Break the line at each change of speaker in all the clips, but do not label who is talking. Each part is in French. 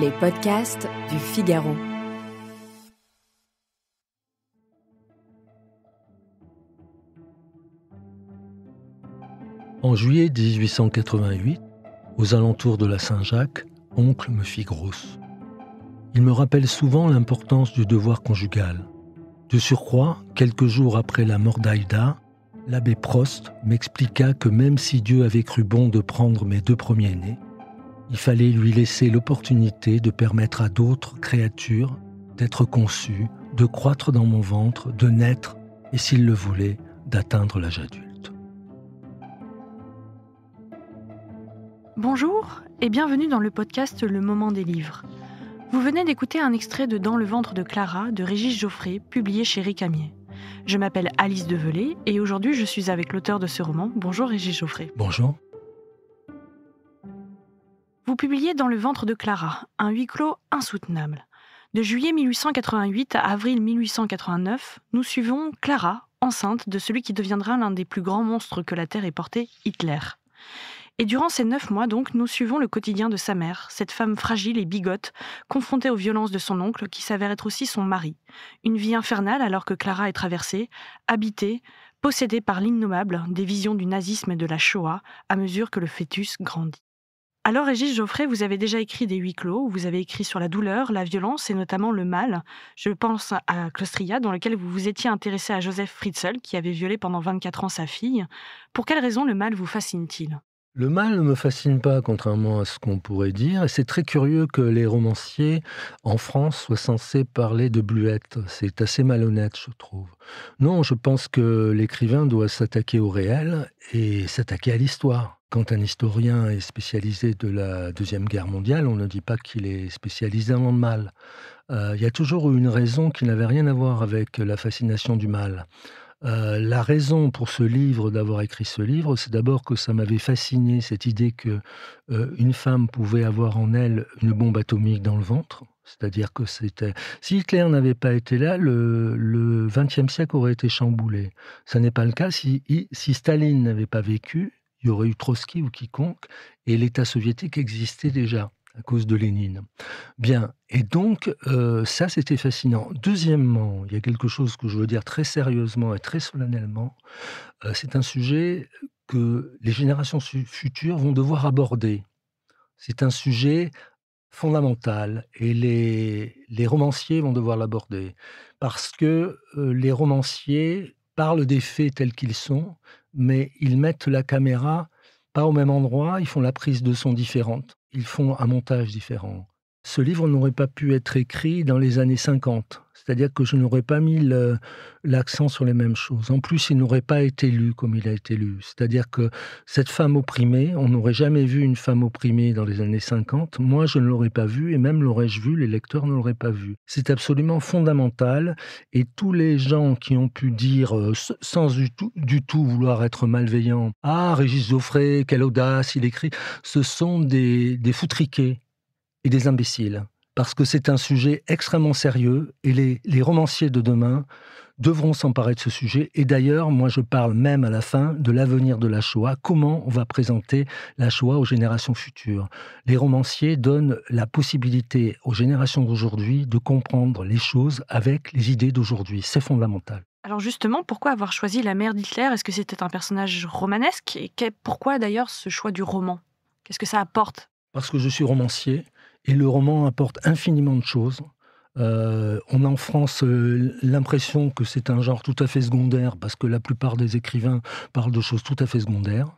les podcasts du Figaro.
En juillet 1888, aux alentours de la Saint-Jacques, oncle me fit grosse. Il me rappelle souvent l'importance du devoir conjugal. De surcroît, quelques jours après la mort d'Aïda, l'abbé Prost m'expliqua que même si Dieu avait cru bon de prendre mes deux premiers-nés, il fallait lui laisser l'opportunité de permettre à d'autres créatures d'être conçues, de croître dans mon ventre, de naître, et s'il le voulait, d'atteindre l'âge adulte.
Bonjour et bienvenue dans le podcast Le Moment des Livres. Vous venez d'écouter un extrait de Dans le ventre de Clara de Régis Geoffré, publié chez Ricamier. Je m'appelle Alice Develay et aujourd'hui je suis avec l'auteur de ce roman. Bonjour Régis Geoffrey. Bonjour. Vous publiez Dans le ventre de Clara, un huis clos insoutenable. De juillet 1888 à avril 1889, nous suivons Clara, enceinte de celui qui deviendra l'un des plus grands monstres que la Terre ait porté, Hitler. Et durant ces neuf mois, donc, nous suivons le quotidien de sa mère, cette femme fragile et bigote, confrontée aux violences de son oncle, qui s'avère être aussi son mari. Une vie infernale alors que Clara est traversée, habitée, possédée par l'innommable, des visions du nazisme et de la Shoah, à mesure que le fœtus grandit. Alors, Régis Geoffrey, vous avez déjà écrit des huis clos, vous avez écrit sur la douleur, la violence et notamment le mal. Je pense à Clostria, dans lequel vous vous étiez intéressé à Joseph Fritzl, qui avait violé pendant 24 ans sa fille. Pour quelle raison le mal vous fascine-t-il
le mal ne me fascine pas, contrairement à ce qu'on pourrait dire. Et c'est très curieux que les romanciers en France soient censés parler de bluette. C'est assez malhonnête, je trouve. Non, je pense que l'écrivain doit s'attaquer au réel et s'attaquer à l'histoire. Quand un historien est spécialisé de la Deuxième Guerre mondiale, on ne dit pas qu'il est spécialisé en mal. Euh, il y a toujours une raison qui n'avait rien à voir avec la fascination du mal. Euh, la raison pour ce livre, d'avoir écrit ce livre, c'est d'abord que ça m'avait fasciné cette idée que euh, une femme pouvait avoir en elle une bombe atomique dans le ventre. C'est-à-dire que c'était. Si Hitler n'avait pas été là, le XXe siècle aurait été chamboulé. Ça n'est pas le cas. Si, si Staline n'avait pas vécu, il y aurait eu Trotsky ou quiconque, et l'État soviétique existait déjà à cause de Lénine. Bien, et donc euh, ça c'était fascinant. Deuxièmement, il y a quelque chose que je veux dire très sérieusement et très solennellement, euh, c'est un sujet que les générations futures vont devoir aborder. C'est un sujet fondamental et les, romanciers vont devoir l'aborder parce que euh, les romanciers parlent des faits tels qu'ils sont, mais ils mettent la caméra pas au même endroit, ils font la prise de son différente ils font un montage différent. Ce livre n'aurait pas pu être écrit dans les années 50. C'est-à-dire que je n'aurais pas mis l'accent sur les mêmes choses. En plus, il n'aurait pas été lu comme il a été lu. C'est-à-dire que cette femme opprimée, on n'aurait jamais vu une femme opprimée dans les années 50. Moi, je ne l'aurais pas vue, et même l'aurais-je vue, les lecteurs ne l'auraient pas vue. C'est absolument fondamental, et tous les gens qui ont pu dire, euh, sans du tout, vouloir être malveillants, « Ah, Régis Geoffrey, quelle audace, il écrit !» Ce sont des, des foutriqués et des imbéciles parce que c'est un sujet extrêmement sérieux et les, romanciers de demain devront s'emparer de ce sujet. Et d'ailleurs, moi je parle même à la fin de l'avenir de la Shoah, comment on va présenter la Shoah aux générations futures. Les romanciers donnent la possibilité aux générations d'aujourd'hui de comprendre les choses avec les idées d'aujourd'hui. C'est fondamental.
Alors justement, pourquoi avoir choisi la mère d'Hitler Est-ce que c'était un personnage romanesque Et pourquoi d'ailleurs ce choix du roman Qu'est-ce que ça apporte
Parce que je suis romancier et le roman apporte infiniment de choses. Euh, on a en France euh, l'impression que c'est un genre tout à fait secondaire, parce que la plupart des écrivains parlent de choses tout à fait secondaires.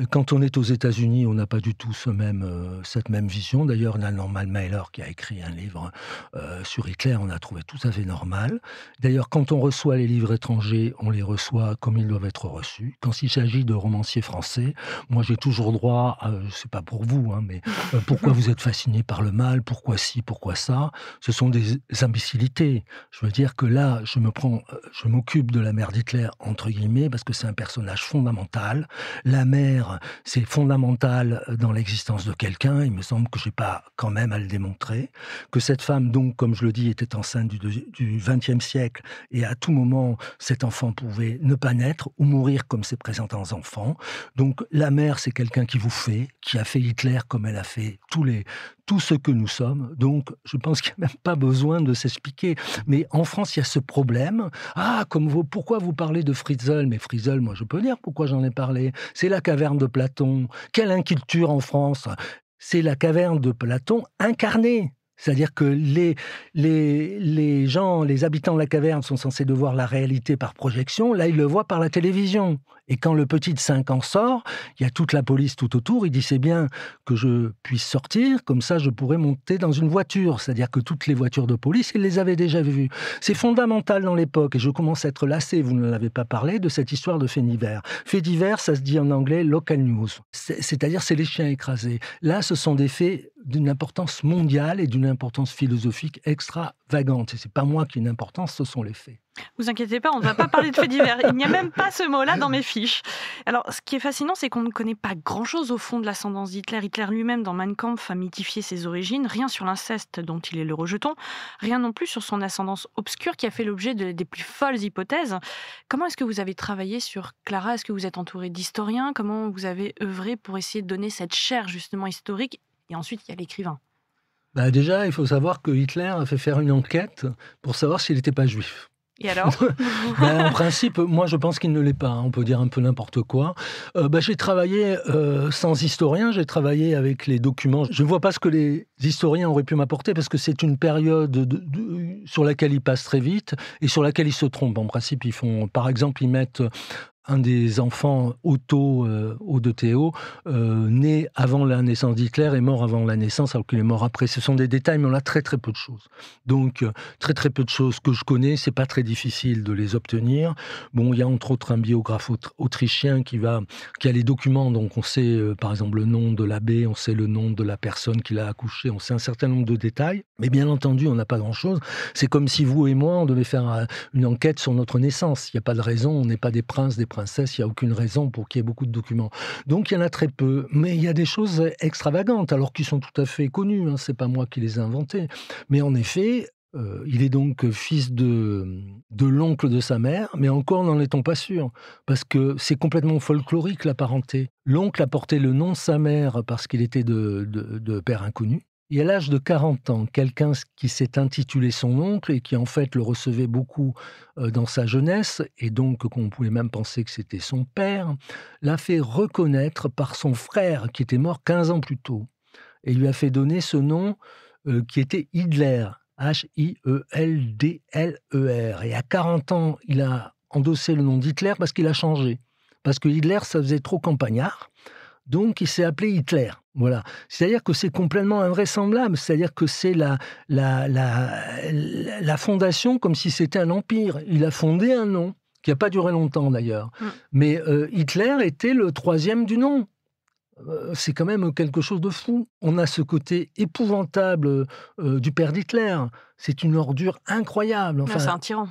Euh, quand on est aux États-Unis, on n'a pas du tout ce même, euh, cette même vision. D'ailleurs, la Norman Mailer, qui a écrit un livre euh, sur Hitler, on a trouvé tout à fait normal. D'ailleurs, quand on reçoit les livres étrangers, on les reçoit comme ils doivent être reçus. Quand il s'agit de romanciers français, moi j'ai toujours droit, c'est pas pour vous, hein, mais pourquoi vous êtes fasciné par le mal, pourquoi ci, pourquoi ça Ce sont des imbécilités. Je veux dire que là, je me prends, je m'occupe de la mère d'Hitler entre guillemets parce que c'est un personnage fondamental. La c'est fondamental euh, dans l'existence de quelqu'un. Il me semble que je n'ai pas quand même à le démontrer. Que cette femme, donc, comme je le dis, était enceinte du XXe siècle et à tout moment, cet enfant pouvait ne pas naître ou mourir comme ses présentants enfants. Donc, la mère, c'est quelqu'un qui vous fait, qui a fait Hitler comme elle a fait tous les, tout ce que nous sommes. Donc, je pense qu'il n'y a même pas besoin de s'expliquer. Mais en France, il y a ce problème. Ah, comme vous, pourquoi vous parlez de Fritzl Mais Fritzl, moi, je peux dire pourquoi j'en ai parlé. C'est la caverne de Platon Quelle inculture en France C'est la caverne de Platon incarnée. C'est-à-dire que les, les, gens, les habitants de la caverne sont censés devoir voir la réalité par projection. Là, ils le voient par la télévision. Et quand le petit de 5 ans sort, il y a toute la police tout autour. Il dit c'est bien que je puisse sortir, comme ça je pourrais monter dans une voiture. C'est-à-dire que toutes les voitures de police, il les avait déjà vues. C'est fondamental dans l'époque. Et je commence à être lassé, vous ne l'avez pas parlé, de cette histoire de faits divers. Fait divers, ça se dit en anglais local news. C'est-à-dire c'est les chiens écrasés. Là, ce sont des faits d'une importance mondiale et d'une importance philosophique extravagante. Et c'est pas moi qui ai une importance, ce sont les faits.
Vous inquiétez pas, on ne va pas parler de faits divers. Il n'y a même pas ce mot-là dans mes fiches. Alors, ce qui est fascinant, c'est qu'on ne connaît pas grand-chose au fond de l'ascendance d'Hitler. Hitler, lui-même, dans Mein a mythifié ses origines. Rien sur l'inceste dont il est le rejeton. Rien non plus sur son ascendance obscure qui a fait l'objet des plus folles hypothèses. Comment est-ce que vous avez travaillé sur Clara Est-ce que vous êtes entouré d'historiens Comment vous avez œuvré pour essayer de donner cette chair, justement, historique et ensuite, il y a l'écrivain.
Bah déjà, il faut savoir que Hitler a fait faire une enquête pour savoir s'il n'était pas juif.
Et alors
bah, En principe, moi je pense qu'il ne l'est pas. Hein. On peut dire un peu n'importe quoi. Euh, bah, j'ai travaillé euh, sans historien, j'ai travaillé avec les documents. Je ne vois pas ce que les historiens auraient pu m'apporter parce que c'est une période sur laquelle ils passent très vite et sur laquelle ils se trompent. En principe, ils font, par exemple, ils mettent un des enfants Otto, euh, Théo, euh, né avant la naissance d'Hitler et mort avant la naissance, alors qu'il est mort après. Ce sont des détails, mais on a très très peu de choses. Donc euh, très très peu de choses que je connais, c'est pas très difficile de les obtenir. Bon, il y a entre autres un biographe autrichien qui va, qui a les documents, donc on sait euh, par exemple le nom de l'abbé, on sait le nom de la personne qui l'a accouché, on sait un certain nombre de détails, mais bien entendu, on n'a pas grand chose. C'est comme si vous et moi, on devait faire euh, une enquête sur notre naissance. Il n'y a pas de raison, on n'est pas des princes, des princes il n'y a aucune raison pour qu'il y ait beaucoup de documents. Donc il y en a très peu, mais il y a des choses extravagantes, alors qu'ils sont tout à fait connus. Hein. Ce n'est pas moi qui les ai inventées. Mais en effet, euh, il est donc fils de, de l'oncle de sa mère, mais encore n'en est-on pas sûr, parce que c'est complètement folklorique la parenté. L'oncle a porté le nom de sa mère parce qu'il était de père inconnu, et à l'âge de 40 ans, quelqu'un qui s'est intitulé son oncle et qui en fait le recevait beaucoup euh, dans sa jeunesse, et donc qu'on pouvait même penser que c'était son père, l'a fait reconnaître par son frère qui était mort 15 ans plus tôt, et lui a fait donner ce nom euh, qui était Hitler, H-I-E-L-D-L-E-R. Et à 40 ans, il a endossé le nom d'Hitler parce qu'il a changé. Parce que Hitler, ça faisait trop campagnard donc il s'est appelé Hitler. Voilà. C'est-à-dire que c'est complètement invraisemblable. C'est-à-dire que c'est la, la, la, la fondation comme si c'était un empire. Il a fondé un nom, qui n'a pas duré longtemps d'ailleurs. Mm. Mais euh, Hitler était le troisième du nom. Euh, c'est quand même quelque chose de fou. On a ce côté épouvantable euh, du père d'Hitler. C'est une ordure incroyable. Ah, enfin, c'est un tyran.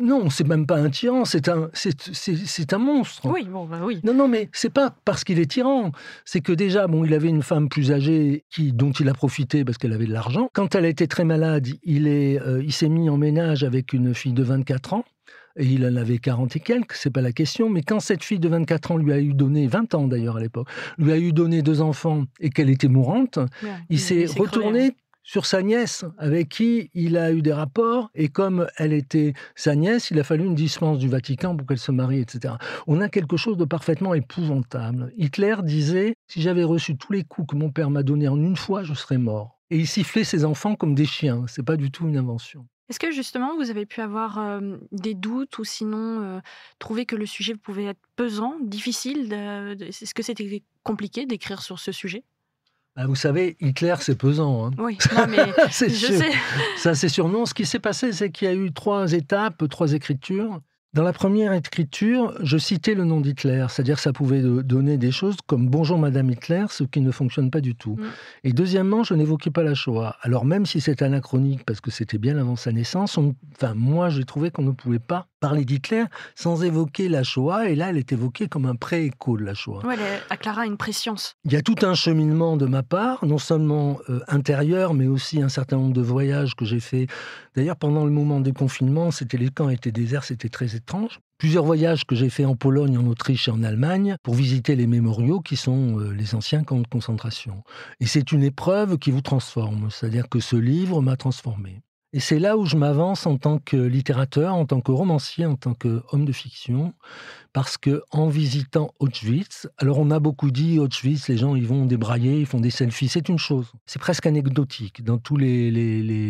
Non, c'est même pas un tyran, c'est un, c'est, un monstre. Oui, bon, bah oui. Non, non, mais c'est pas parce qu'il est tyran. C'est que déjà, bon, il avait une femme plus âgée qui, dont il a profité parce qu'elle avait de l'argent. Quand elle était très malade, il, est, euh, il s'est mis en ménage avec une fille de 24 ans. Et il en avait 40 et quelques, c'est pas la question. Mais quand cette fille de 24 ans lui a eu donné, 20 ans d'ailleurs à l'époque, lui a eu donné deux enfants et qu'elle était mourante, il s'est retourné hein sur sa nièce, avec qui il a eu des rapports, et comme elle était sa nièce, il a fallu une dispense du Vatican pour qu'elle se marie, etc. On a quelque chose de parfaitement épouvantable. Hitler disait, si j'avais reçu tous les coups que mon père m'a donnés en une fois, je serais mort. Et il sifflait ses enfants comme des chiens, c'est pas du tout une invention.
Est-ce que justement vous avez pu avoir euh, des doutes ou sinon euh, trouver que le sujet pouvait être pesant, difficile Est-ce que c'était compliqué d'écrire sur ce sujet
ah, vous savez, Hitler, c'est pesant. Hein. Oui, Ça, c'est sûr. Non, ce qui s'est passé, c'est qu'il y a eu trois étapes, trois écritures. Dans la première écriture, je citais le nom d'Hitler, c'est-à-dire ça pouvait donner des choses comme Bonjour Madame Hitler, ce qui ne fonctionne pas du tout. Mm. Et deuxièmement, je n'évoquais pas la Shoah. Alors même si c'est anachronique parce que c'était bien avant sa naissance, enfin moi j'ai trouvé qu'on ne pouvait pas parler d'Hitler sans évoquer la Shoah. Et là, elle est évoquée comme un pré-écho de la Shoah.
Oui, à Clara, une préscience.
Il y a tout un cheminement de ma part, non seulement euh, intérieur, mais aussi un certain nombre de voyages que j'ai fait. D'ailleurs, pendant le moment des confinements, c'était les camps étaient déserts, c'était très étrange. Plusieurs voyages que j'ai fait en Pologne, en Autriche et en Allemagne pour visiter les mémoriaux qui sont euh, les anciens camps de concentration. Et c'est une épreuve qui vous transforme, c'est-à-dire que ce livre m'a transformé. Et c'est là où je m'avance en tant que littérateur, en tant que romancier, en tant qu'homme de fiction, parce que en visitant Auschwitz, alors on a beaucoup dit Auschwitz, les gens ils vont débrailler, ils font des selfies, c'est une chose. C'est presque anecdotique dans tous les,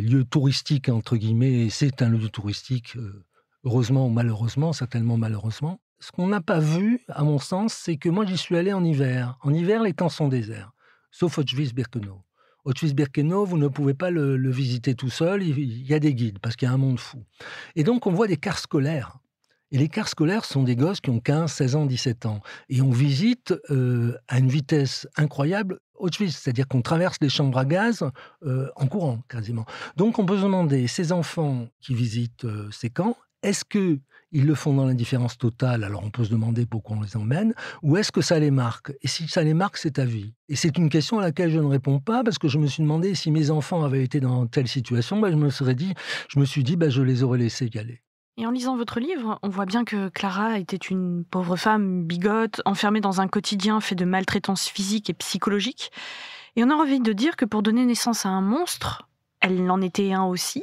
lieux touristiques entre guillemets. c'est un lieu touristique, euh, heureusement ou malheureusement, certainement malheureusement. Ce qu'on n'a pas vu, à mon sens, c'est que moi j'y suis allé en hiver. En hiver, les temps sont déserts, sauf Auschwitz-Birkenau. Auschwitz Birkenau, vous ne pouvez pas le, visiter tout seul, il y a des guides parce qu'il y a un monde fou. Et donc on voit des cars scolaires. Et les cars scolaires sont des gosses qui ont 15, 16 ans, 17 ans. Et on visite euh, à une vitesse incroyable Auschwitz, c'est-à-dire qu'on traverse les chambres à gaz euh, en courant quasiment. Donc on peut se demander, ces enfants qui visitent euh, ces camps, est-ce que ils le font dans l'indifférence totale, alors on peut se demander pourquoi on les emmène, ou est-ce que ça les marque Et si ça les marque, c'est ta vie. Et c'est une question à laquelle je ne réponds pas parce que je me suis demandé si mes enfants avaient été dans telle situation, ben, je me serais dit, je me suis dit, ben je les aurais laissés y
Et en lisant votre livre, on voit bien que Clara était une pauvre femme bigote, enfermée dans un quotidien fait de maltraitance physique et psychologique. Et on a envie de dire que pour donner naissance à un monstre, elle en était un aussi,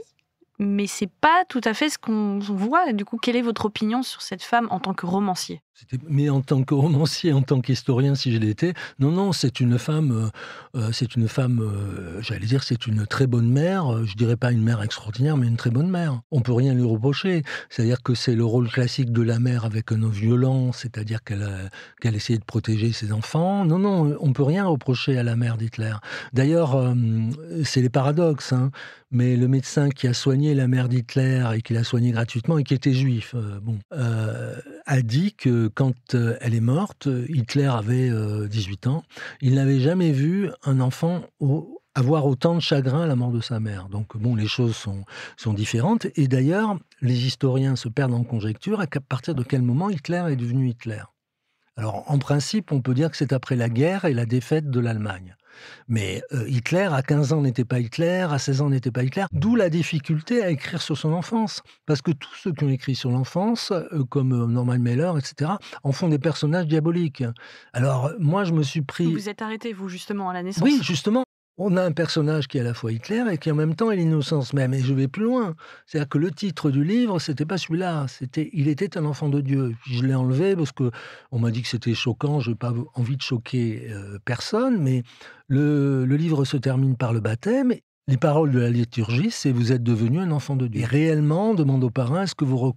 mais c'est pas tout à fait ce qu'on voit. Du coup, quelle est votre opinion sur cette femme en tant que romancier
Mais en tant que romancier, en tant qu'historien, si je l'étais, non, non, c'est une femme, euh, euh, c'est une femme, euh, j'allais dire, c'est une très bonne mère. Je dirais pas une mère extraordinaire, mais une très bonne mère. On peut rien lui reprocher. C'est-à-dire que c'est le rôle classique de la mère avec un homme violent, c'est-à-dire qu'elle qu'elle essayait de protéger ses enfants. Non, non, on peut rien reprocher à la mère d'Hitler. D'ailleurs, c'est les paradoxes. Hein mais le médecin qui a soigné la mère d'Hitler et qui l'a soignée gratuitement et qui était juif, euh, bon, euh, a dit que quand euh, elle est morte, Hitler avait 18 ans, il n'avait jamais vu un enfant avoir autant de chagrin à la mort de sa mère. Donc, bon, les choses sont, sont différentes. Et d'ailleurs, les historiens se perdent en conjecture à partir de quel moment Hitler est devenu Hitler. Alors, en principe, on peut dire que c'est après la guerre et la défaite de l'Allemagne. Mais euh, Hitler, à 15 ans, n'était pas Hitler, à 16 ans, n'était pas Hitler. D'où la difficulté à écrire sur son enfance. Parce que tous ceux qui ont écrit sur l'enfance, euh, comme euh, Norman Mailer, etc., en font des personnages diaboliques. Alors, moi, je me suis pris... Vous
êtes arrêté, vous, justement, à la naissance. Oui,
justement on a un personnage qui est à la fois Hitler et qui en même temps est l'innocence même. Et je vais plus loin. C'est-à-dire que le titre du livre, c'était pas celui-là. C'était Il était un enfant de Dieu. Je l'ai enlevé parce que on m'a dit que c'était choquant. Je n'ai pas envie de choquer euh, personne. Mais le, livre se termine par le baptême les paroles de la liturgie, c'est vous êtes devenu un enfant de Dieu. Et réellement, on demande aux parrain, est-ce que vous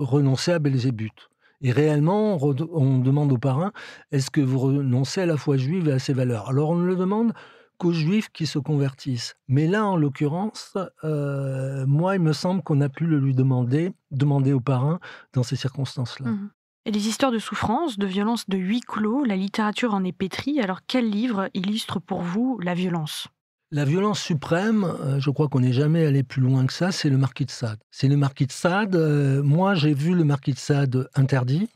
renoncez à Belzébuth Et réellement, on, demande aux parrains est-ce que vous renoncez à la foi juive et à ses valeurs Alors on le demande qu'aux juifs qui se convertissent. Mais là, en l'occurrence, euh, moi, il me semble qu'on a pu le lui demander, demander au parrain, dans ces circonstances-là.
Mhm. Et les histoires de souffrance, de violence de huis clos, la littérature en est pétrie. Alors, quel livre illustre pour vous la violence
la violence suprême, euh, je crois qu'on n'est jamais allé plus loin que ça, c'est le marquis de Sade. C'est le marquis de Sade. Euh, moi, j'ai vu le marquis de Sade interdit.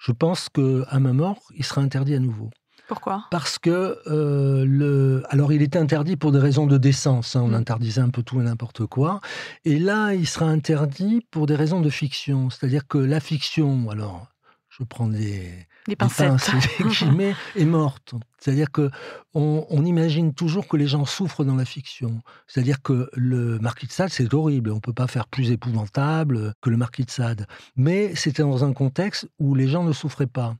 Je pense que à ma mort, il sera interdit à nouveau. Pourquoi Parce que euh, le. Alors, il était interdit pour des raisons de décence. Hein, on mm. interdisait un peu tout et n'importe quoi. Et là, il sera interdit pour des raisons de fiction. C'est-à-dire que la fiction, alors, je prends des. Des pincettes. Des est morte. C'est-à-dire que on, imagine toujours que les gens souffrent dans la fiction. C'est-à-dire que le Marquis de Sade, c'est horrible. On ne peut pas faire plus épouvantable que le Marquis de Sade. Mais c'était dans un contexte où les gens ne souffraient pas.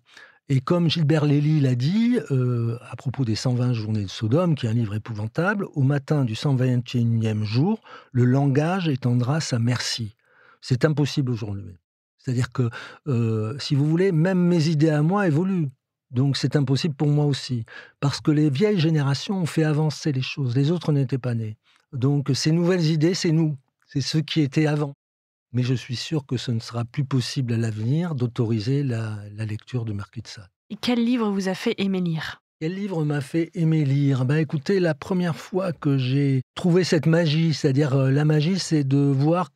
Et comme Gilbert Lely l'a dit, euh, à propos des 120 journées de Sodome, qui est un livre épouvantable, au matin du 121e jour, le langage étendra sa merci. C'est impossible aujourd'hui. C'est-à-dire que, euh, si vous voulez, même mes idées à moi évoluent. Donc c'est impossible pour moi aussi. Parce que les vieilles générations ont fait avancer les choses. Les autres n'étaient pas nés. Donc ces nouvelles idées, c'est nous. C'est ce qui était avant mais je suis sûr que ce ne sera plus possible à l'avenir d'autoriser la, lecture de Marquis de Sade.
Et quel livre vous a fait aimer lire
quel livre m'a fait aimer lire ben Écoutez, la première fois que j'ai trouvé cette magie, c'est-à-dire euh, la magie, c'est de voir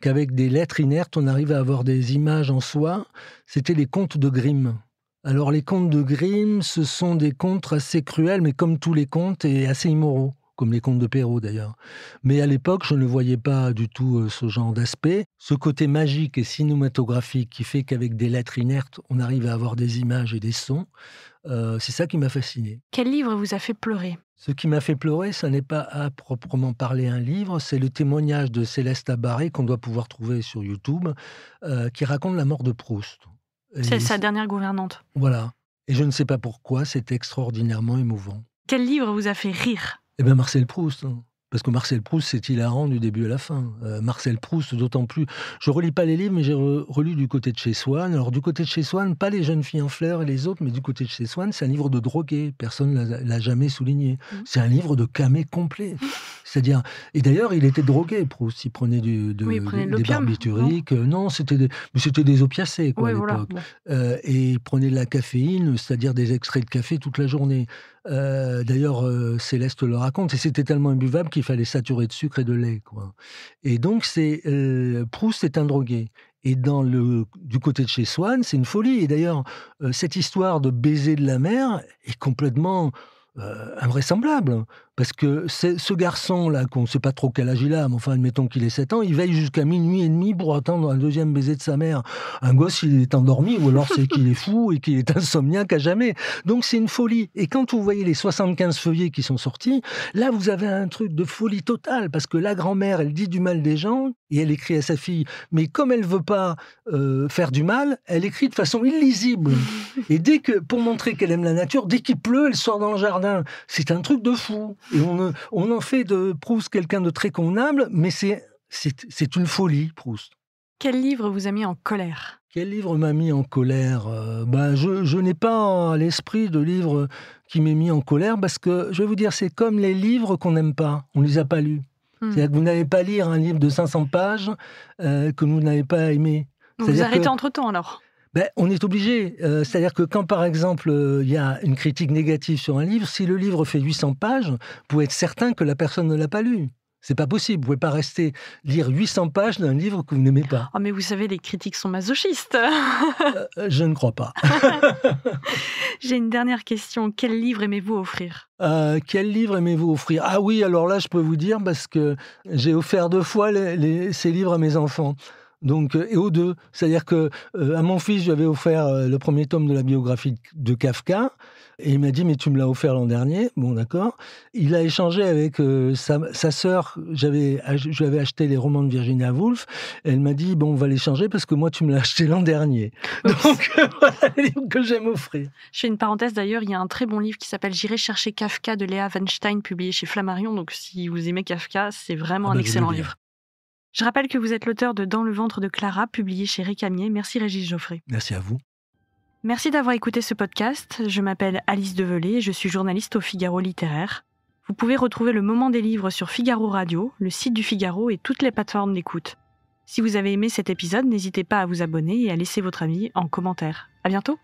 qu'avec des lettres inertes, on arrive à avoir des images en soi, c'était les contes de Grimm. Alors les contes de Grimm, ce sont des contes assez cruels, mais comme tous les contes, et assez immoraux comme les contes de Perrault d'ailleurs. Mais à l'époque, je ne voyais pas du tout euh, ce genre d'aspect. Ce côté magique et cinématographique qui fait qu'avec des lettres inertes, on arrive à avoir des images et des sons, euh, c'est ça qui m'a fasciné.
Quel livre vous a fait pleurer
ce qui m'a fait pleurer, ce n'est pas à proprement parler un livre, c'est le témoignage de Céleste Abaré qu'on doit pouvoir trouver sur YouTube, euh, qui raconte la mort de Proust.
C'est sa dernière gouvernante.
Voilà. Et je ne sais pas pourquoi, c'est extraordinairement émouvant.
Quel livre vous a fait rire
eh bien, Marcel Proust. Hein. Parce que Marcel Proust, c'est hilarant du début à la fin. Euh, Marcel Proust, d'autant plus. Je relis pas les livres, mais j'ai relu du côté de chez Swann. Alors, du côté de chez Swann, pas les jeunes filles en fleurs et les autres, mais du côté de chez Swann, c'est un livre de drogué. Personne ne l'a jamais souligné. Mmh. C'est un livre de camé complet. C'est-à-dire, et d'ailleurs, il était drogué, Proust. Il prenait, du, de, des barbituriques. Non, euh, c'était des, c'était des opiacés quoi, à l'époque. Euh, et il prenait de la caféine, c'est-à-dire des extraits de café toute la journée. Euh, d'ailleurs, Céleste le raconte, et c'était tellement imbuvable qu'il fallait saturer de sucre et de lait. Quoi. Et donc, c'est Proust est un drogué. Et dans le, du côté de chez Swann, c'est une folie. Et d'ailleurs, cette histoire de baiser de la mer est complètement invraisemblable. Parce que ce garçon-là, qu'on ne sait pas trop quel âge il a, mais enfin, admettons qu'il ait 7 ans, il veille jusqu'à minuit et demi pour attendre un deuxième baiser de sa mère. Un gosse, il est endormi, ou alors c'est qu'il est fou et qu'il est insomniaque à jamais. Donc c'est une folie. Et quand vous voyez les 75 feuillets qui sont sortis, là, vous avez un truc de folie totale, parce que la grand-mère, elle dit du mal des gens, et elle écrit à sa fille, mais comme elle ne veut pas euh, faire du mal, elle écrit de façon illisible. Et dès que, pour montrer qu'elle aime la nature, dès qu'il pleut, elle sort dans le jardin. C'est un truc de fou on, en fait de Proust quelqu'un de très convenable, mais c'est, c'est, une folie, Proust.
Quel livre vous a mis en colère
Quel livre m'a mis en colère euh, bah, Je, n'ai pas à l'esprit de livre qui m'ait mis en colère parce que, je vais vous dire, c'est comme les livres qu'on n'aime pas, on ne les a pas lus. Hmm. C'est-à-dire que vous n'allez pas lire un livre de 500 pages euh, que vous n'avez pas aimé. Vous, vous arrêtez
entre-temps alors
ben, on est obligé. Euh, c'est-à-dire que quand, par exemple, euh, il y a une critique négative sur un livre, si le livre fait 800 pages, vous pouvez être certain que la personne ne l'a pas lu. C'est pas possible. Vous pouvez pas rester lire 800 pages d'un livre que vous n'aimez pas.
Ah, mais vous savez, les critiques sont masochistes. Euh,
je ne crois pas.
J'ai une dernière question. Quel livre aimez-vous offrir Quel livre
aimez-vous offrir Ah oui, alors là, je peux vous dire parce que j'ai offert deux fois ces livres à mes enfants. Donc, euh, et aux deux. C'est-à-dire que euh, à mon fils, j'avais offert euh, le premier tome de la biographie de Kafka. Et il m'a dit, mais tu me l'as offert l'an dernier. Bon, d'accord. Il a échangé avec sa, sœur. J'avais, je lui avais acheté les romans de Virginia Woolf. Elle m'a dit, bon, on va l'échanger parce que moi, tu me l'as acheté l'an dernier. Donc, voilà
que j'aime offrir. Je fais une parenthèse d'ailleurs. Il y a un très bon livre qui s'appelle J'irai chercher Kafka de Léa Weinstein, publié chez Flammarion. Donc, si vous aimez Kafka, c'est vraiment ah un bah, excellent hein. livre. Je rappelle que vous êtes l'auteur de Dans le ventre de Clara, publié chez Récamier. Merci Régis Geoffrey. Merci à vous. Merci d'avoir écouté ce podcast. Je m'appelle Alice Develay, je suis journaliste au Figaro littéraire. Vous pouvez retrouver le moment des livres sur Figaro Radio, le site du Figaro et toutes les plateformes d'écoute. Si vous avez aimé cet épisode, n'hésitez pas à vous abonner et à laisser votre avis en commentaire. À bientôt!